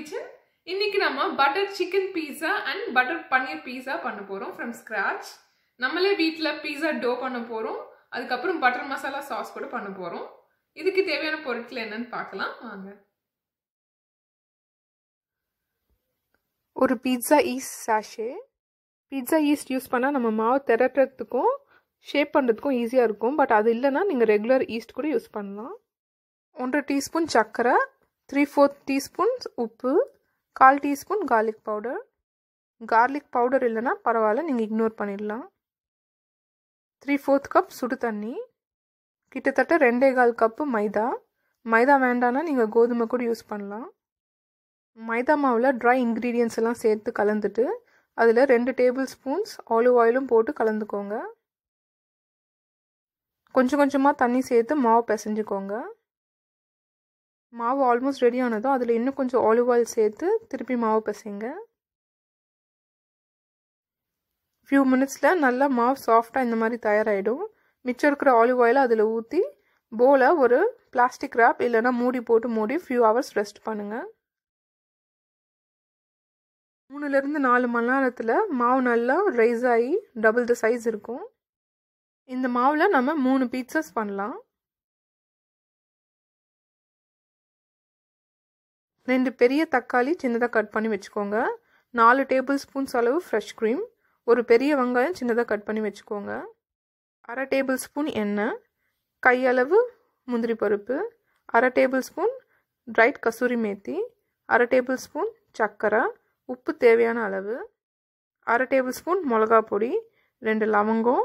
kitchen இன்னைக்கு நம்ம butter chicken pizza and butter paneer pizza பண்ண போறோம் ஃப்ரம் ஸ்க்ராச் நம்மளே வீட்டில் பீஸா டோ பண்ண போகிறோம் அதுக்கப்புறம் பட்டர் மசாலா சாஸ் கூட பண்ண போறோம் இதுக்கு தேவையான பொருட்கள் என்னன்னு பார்க்கலாம் வாங்க ஒரு pizza yeast sachet pizza yeast use பண்ணால் நம்ம மாவு திரட்டுறதுக்கும் ஷேப் பண்ணுறதுக்கும் ஈஸியாக இருக்கும் பட் அது இல்லைன்னா நீங்கள் ரெகுலர் ஈஸ்ட் கூட யூஸ் பண்ணலாம் ஒன்றரை டீஸ்பூன் சர்க்கரை த்ரீ ஃபோர்த் டீஸ்பூன்ஸ் உப்பு கால் teaspoon garlic powder garlic powder இல்லைன்னா பரவாயில்ல நீங்கள் இக்னோர் பண்ணிடலாம் த்ரீ ஃபோர்த் கப் சுடு தண்ணி கிட்டத்தட்ட ரெண்டே கால் கப்பு மைதா மைதா வேண்டான்னா நீங்கள் கோதுமை கூட யூஸ் பண்ணலாம் மைதா மாவில் ட்ரை இன்க்ரீடியன்ஸ் எல்லாம் சேர்த்து கலந்துட்டு அதில் ரெண்டு டேபிள் ஸ்பூன்ஸ் ஆலிவ் ஆயிலும் போட்டு கலந்துக்கோங்க கொஞ்சம் கொஞ்சமாக தண்ணி சேர்த்து மாவு பிசைஞ்சுக்கோங்க மாவு ஆல்மோஸ்ட் ரெடி ஆனதும் அதில் இன்னும் கொஞ்சம் ஆலிவ் ஆயில் சேர்த்து திருப்பி மாவு பசைங்க ஃபியூ மினிட்ஸில் நல்லா மாவு சாஃப்டாக இந்த மாதிரி தயாராகிடும் மிச்சம் இருக்கிற ஆலிவ் ஆயிலை அதில் ஊற்றி போல ஒரு பிளாஸ்டிக் ரேப் இல்லைனா மூடி போட்டு மூடி ஃபியூ ஹவர்ஸ் ரெஸ்ட் பண்ணுங்கள் மூணுலேருந்து நாலு மணி நேரத்தில் மாவு நல்லா ரைஸ் ஆகி டபுள் த சைஸ் இருக்கும் இந்த மாவில் நம்ம மூணு பீட்சஸ் பண்ணலாம் ரெண்டு பெரிய தக்காளி சின்னதாக கட் பண்ணி வச்சுக்கோங்க நாலு டேபிள் ஸ்பூன்ஸ் அளவு ஃப்ரெஷ் க்ரீம் ஒரு பெரிய வெங்காயம் சின்னதாக கட் பண்ணி வச்சுக்கோங்க அரை டேபிள் ஸ்பூன் எண்ணெய் கையளவு முந்திரி பருப்பு அரை tablespoon dried kasuri methi அரை டேபிள் ஸ்பூன் சர்க்கரை உப்பு தேவையான அளவு அரை டேபிள் ஸ்பூன் மிளகா பொடி ரெண்டு லவங்கம்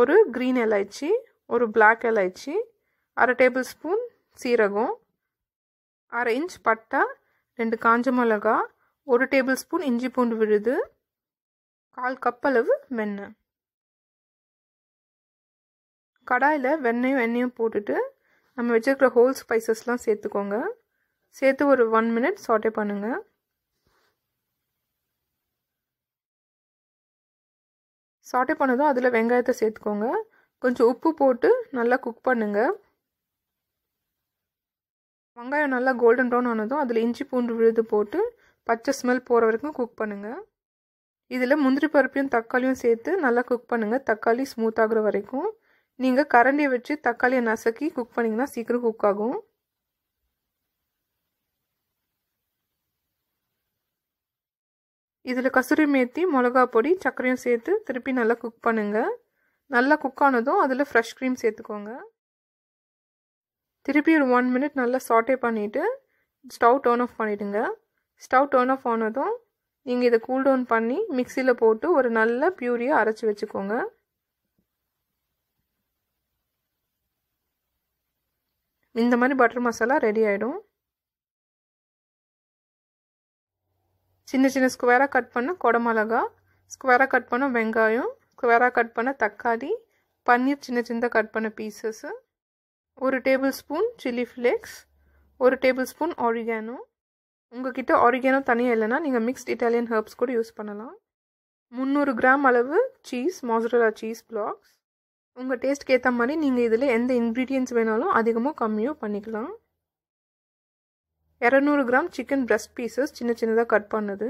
ஒரு க்ரீன் எலாய்ச்சி ஒரு பிளாக் எலாய்ச்சி அரை டேபிள் ஸ்பூன் சீரகம் அரை இன்ச் பட்டை ரெண்டு காஞ்ச மிளகா ஒரு டேபிள் ஸ்பூன் இஞ்சி பூண்டு விழுது கால் கப் அளவு வெண்ணெய் கடாயில் வெண்ணெயும் எண்ணெயும் போட்டுட்டு நம்ம வச்சுருக்கிற ஹோல் ஸ்பைசஸ்லாம் சேர்த்துக்கோங்க சேர்த்து ஒரு ஒன் மினிட் சாட்டே பண்ணுங்கள் சாட்டே பண்ணதும் அதில் வெங்காயத்தை சேர்த்துக்கோங்க கொஞ்சம் உப்பு போட்டு நல்லா குக் பண்ணுங்கள் வெங்காயம் நல்லா கோல்டன் ப்ரௌன் ஆனதும் அதில் இஞ்சி பூண்டு விழுது போட்டு பச்சை ஸ்மெல் போகிற வரைக்கும் குக் பண்ணுங்கள் இதில் முந்திரி பருப்பையும் தக்காளியும் சேர்த்து நல்லா குக் பண்ணுங்கள் தக்காளி ஸ்மூத் ஆகிற வரைக்கும் நீங்கள் கரண்டியை வச்சு தக்காளியை நசுக்கி குக் பண்ணிங்கன்னா சீக்கிரம் குக் ஆகும் இதில் கசூரி மேத்தி மிளகா பொடி சர்க்கரையும் சேர்த்து திருப்பி நல்லா குக் பண்ணுங்கள் நல்லா குக் ஆனதும் அதில் ஃப்ரெஷ் க்ரீம் சேர்த்துக்கோங்க திருப்பி ஒரு ஒன் மினிட் நல்லா சாட்டே பண்ணிவிட்டு ஸ்டவ் டேர்ன் ஆஃப் பண்ணிவிடுங்க ஸ்டவ் டேர்ன் ஆஃப் ஆனதும் நீங்கள் இதை கூல் டவுன் பண்ணி மிக்சியில் போட்டு ஒரு நல்ல பியூரியாக அரைச்சி வச்சுக்கோங்க இந்த மாதிரி பட்டர் மசாலா ரெடி ஆகிடும் சின்ன சின்ன ஸ்கொயராக கட் பண்ண குடமிளகா ஸ்கொயராக கட் பண்ண வெங்காயம் ஸ்கொயராக கட் பண்ண தக்காளி பன்னீர் சின்ன சின்னதாக கட் பண்ண பீசஸ்ஸு ஒரு டேபிள் ஸ்பூன் சில்லி ஃப்ளேக்ஸ் ஒரு டேபிள் ஸ்பூன் ஆரிகானோ உங்ககிட்ட ஆரிகானோ தனியாக இல்லைன்னா நீங்கள் மிக்ஸ்ட் இட்டாலியன் ஹர்ப்ஸ் கூட யூஸ் பண்ணலாம் முந்நூறு கிராம் அளவு சீஸ் மாசரலா சீஸ் பிளாக்ஸ் உங்கள் டேஸ்ட்க்கு ஏற்ற மாதிரி நீங்கள் இதில் எந்த இன்க்ரீடியன்ட்ஸ் வேணாலும் அதிகமாக கம்மியோ பண்ணிக்கலாம் இரநூறு கிராம் சிக்கன் பிரஸ்ட் பீசஸ் சின்ன சின்னதாக கட் பண்ணுது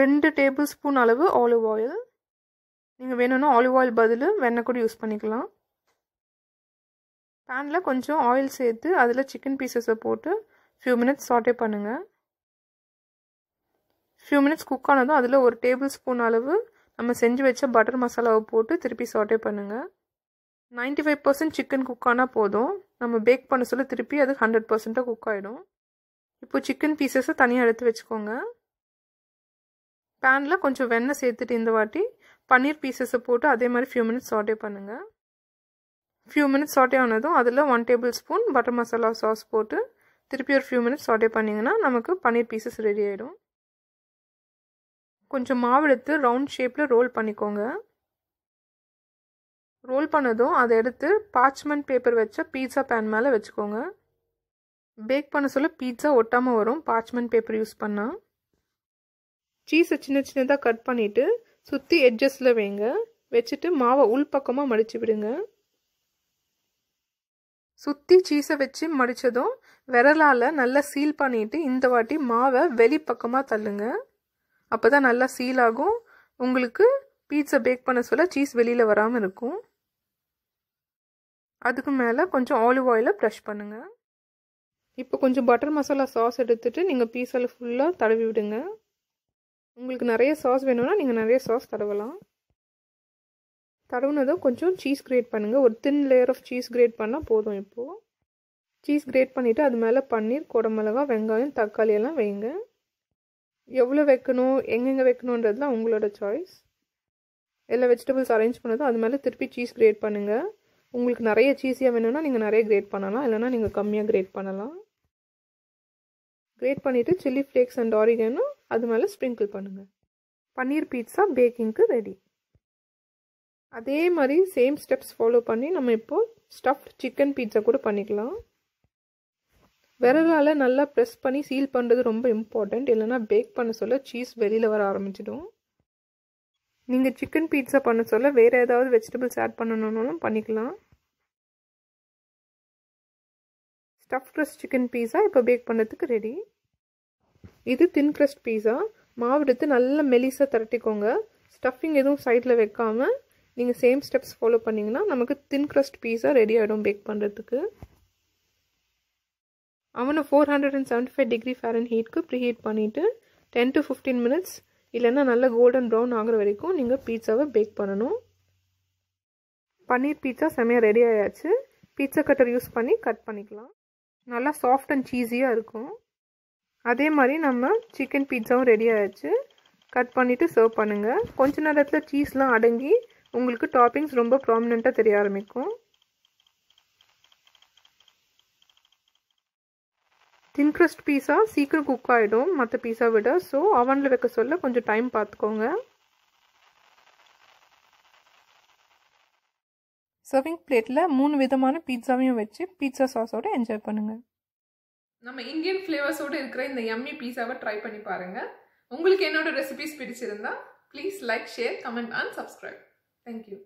ரெண்டு டேபிள் ஸ்பூன் அளவு ஆலிவ் ஆயில் நீங்கள் வேணும்னா ஆலிவ் ஆயில் பதில் வெண்ணெய் கூட யூஸ் பண்ணிக்கலாம் பேனில் கொஞ்சம் ஆயில் சேர்த்து அதில் சிக்கன் பீசஸை போட்டு ஃபியூ மினிட்ஸ் சாட்டே பண்ணுங்கள் ஃபியூ மினிட்ஸ் குக் ஆனதும் அதில் ஒரு டேபிள் ஸ்பூன் அளவு நம்ம செஞ்சு வச்ச பட்டர் மசாலாவை போட்டு திருப்பி சாட்டே பண்ணுங்கள் ninety five percent chicken cook ஆனால் போதும் நம்ம பேக் பண்ண சொல்ல திருப்பி அது ஹண்ட்ரட் பர்சன்ட்டாக குக் ஆகிடும் இப்போ சிக்கன் பீசஸை தனியாக எடுத்து வச்சுக்கோங்க பேனில் கொஞ்சம் வெண்ணெய் சேர்த்துட்டு இந்த வாட்டி பன்னீர் பீசஸை போட்டு அதே மாதிரி ஃபியூ மினிட்ஸ் சாட்டே பண்ணுங்கள் ஃபியூ மினிட்ஸ் சாட்டே ஆனதும் அதில் one tablespoon butter masala sauce போட்டு திருப்பி ஒரு ஃபியூ மினிட்ஸ் சாட்டே பண்ணிங்கன்னா நமக்கு பன்னீர் பீசஸ் ரெடி ஆகிடும் கொஞ்சம் மாவு எடுத்து ரவுண்ட் ஷேப்பில் ரோல் பண்ணிக்கோங்க ரோல் பண்ணதும் அதை எடுத்து பார்ச்மெண்ட் பேப்பர் வச்ச பீட்சா பேன் மேலே வச்சுக்கோங்க பேக் பண்ண சொல்ல பீட்சா ஒட்டாமல் வரும் பார்ச்மெண்ட் பேப்பர் யூஸ் பண்ணால் சீஸை சின்ன சின்னதாக கட் பண்ணிவிட்டு சுற்றி எட்ஜஸில் வைங்க வச்சுட்டு மாவை உள்பக்கமாக மடித்து விடுங்க சுற்றி சீஸை வச்சு மடித்ததும் விரலால் நல்லா சீல் பண்ணிட்டு இந்த வாட்டி மாவை வெளிப்பக்கமாக தள்ளுங்க அப்போ தான் நல்லா சீல் ஆகும் உங்களுக்கு பீட்சா பேக் பண்ண சொல்ல சீஸ் வெளியில் வராமல் இருக்கும் அதுக்கு மேலே கொஞ்சம் ஆலிவ் ஆயிலை ப்ரஷ் பண்ணுங்கள் இப்போ கொஞ்சம் பட்டர் மசாலா சாஸ் எடுத்துகிட்டு நீங்கள் பீஸில் ஃபுல்லாக தடவி விடுங்க உங்களுக்கு நிறைய சாஸ் வேணும்னா நீங்கள் நிறைய சாஸ் தடவலாம் தடவுனதும் கொஞ்சம் சீஸ் கிரேட் பண்ணுங்கள் ஒரு thin layer of cheese grate பண்ணால் போதும் இப்போது சீஸ் கிரேட் பண்ணிவிட்டு அது மேலே பன்னீர் குடமிளகா வெங்காயம் தக்காளி எல்லாம் வைங்க எவ்வளோ வைக்கணும் எங்கெங்கே வைக்கணுன்றதுலாம் உங்களோட சாய்ஸ் எல்லா வெஜிடபிள்ஸ் அரேஞ்ச் பண்ணதும் அது மேலே திருப்பி சீஸ் கிரேட் பண்ணுங்கள் உங்களுக்கு நிறைய சீஸியாக வேணும்னா நீங்கள் நிறைய கிரேட் பண்ணலாம் இல்லைனா நீங்கள் கம்மியாக கிரேட் பண்ணலாம் கிரேட் பண்ணிவிட்டு சில்லி ஃப்ளேக்ஸ் அண்ட் ஆரிகனும் அது மேலே ஸ்ப்ரிங்கிள் பண்ணுங்கள் பன்னீர் பீட்ஸா பேக்கிங்க்கு ரெடி அதே மாதிரி சேம் ஸ்டெப்ஸ் ஃபாலோ பண்ணி நம்ம இப்போது ஸ்டஃப்ட் சிக்கன் பீட்ஸா கூட பண்ணிக்கலாம் விரலால் நல்லா ப்ரெஸ் பண்ணி சீல் பண்ணுறது ரொம்ப இம்பார்ட்டண்ட் இல்லைனா பேக் பண்ண சொல்ல சீஸ் வெளியில் வர ஆரம்பிச்சிடும் நீங்கள் சிக்கன் பீட்ஸா பண்ண சொல்ல வேறு ஏதாவது வெஜிடபிள்ஸ் ஆட் பண்ணணுன்னாலும் பண்ணிக்கலாம் ஸ்டஃப் க்ரஸ் சிக்கன் பீஸா இப்போ பேக் பண்ணுறதுக்கு ரெடி இது தின் கிரஸ்ட் பீஸா மாவு எடுத்து நல்லா மெலிசாக திரட்டிக்கோங்க ஸ்டஃபிங் எதுவும் சைடில் வைக்காமல் நீங்கள் சேம் ஸ்டெப்ஸ் ஃபாலோ பண்ணிங்கன்னா நமக்கு தின் கிரஸ்ட் பீஸா ரெடி ஆகிடும் பேக் பண்ணுறதுக்கு அவனை four hundred and seventy five degree ஃபேரன் ஹீட்க்கு ப்ரீஹீட் பண்ணிவிட்டு டென் டு ஃபிஃப்டீன் மினிட்ஸ் இல்லைன்னா நல்ல கோல்டன் ப்ரௌன் ஆகிற வரைக்கும் நீங்கள் பீட்சாவை பேக் பண்ணணும் பன்னீர் பீட்சா செமையா ரெடி ஆயாச்சு பீட்சா கட்டர் யூஸ் பண்ணி கட் பண்ணிக்கலாம் நல்லா சாஃப்ட் அண்ட் சீஸியாக இருக்கும் அதே மாதிரி நம்ம சிக்கன் பீட்சாவும் ரெடி ஆயிடுச்சு கட் பண்ணிவிட்டு சர்வ் பண்ணுங்கள் கொஞ்ச நேரத்தில் சீஸ்லாம் அடங்கி உங்களுக்கு டாப்பிங்ஸ் ரொம்ப ப்ராமினெண்ட்டாக தெரிய ஆரம்பிக்கும் தின் க்ரஸ்ட் பீஸா சீக்கிரம் குக் ஆகிடும் மற்ற பீஸா விட ஸோ அவனில் வைக்க சொல்ல கொஞ்சம் டைம் பார்த்துக்கோங்க சர்விங் பிளேட்டில் மூணு விதமான பீட்சாவையும் வச்சு பீட்சா சாஸோடு என்ஜாய் பண்ணுங்கள் நம்ம இந்தியன் ஃப்ளேவர்ஸோடு இருக்கிற இந்த எம்மி பீஸாவை ட்ரை பண்ணி பாருங்கள் உங்களுக்கு என்னோடய ரெசிபிஸ் பிடிச்சிருந்தா please like share comment and subscribe thank you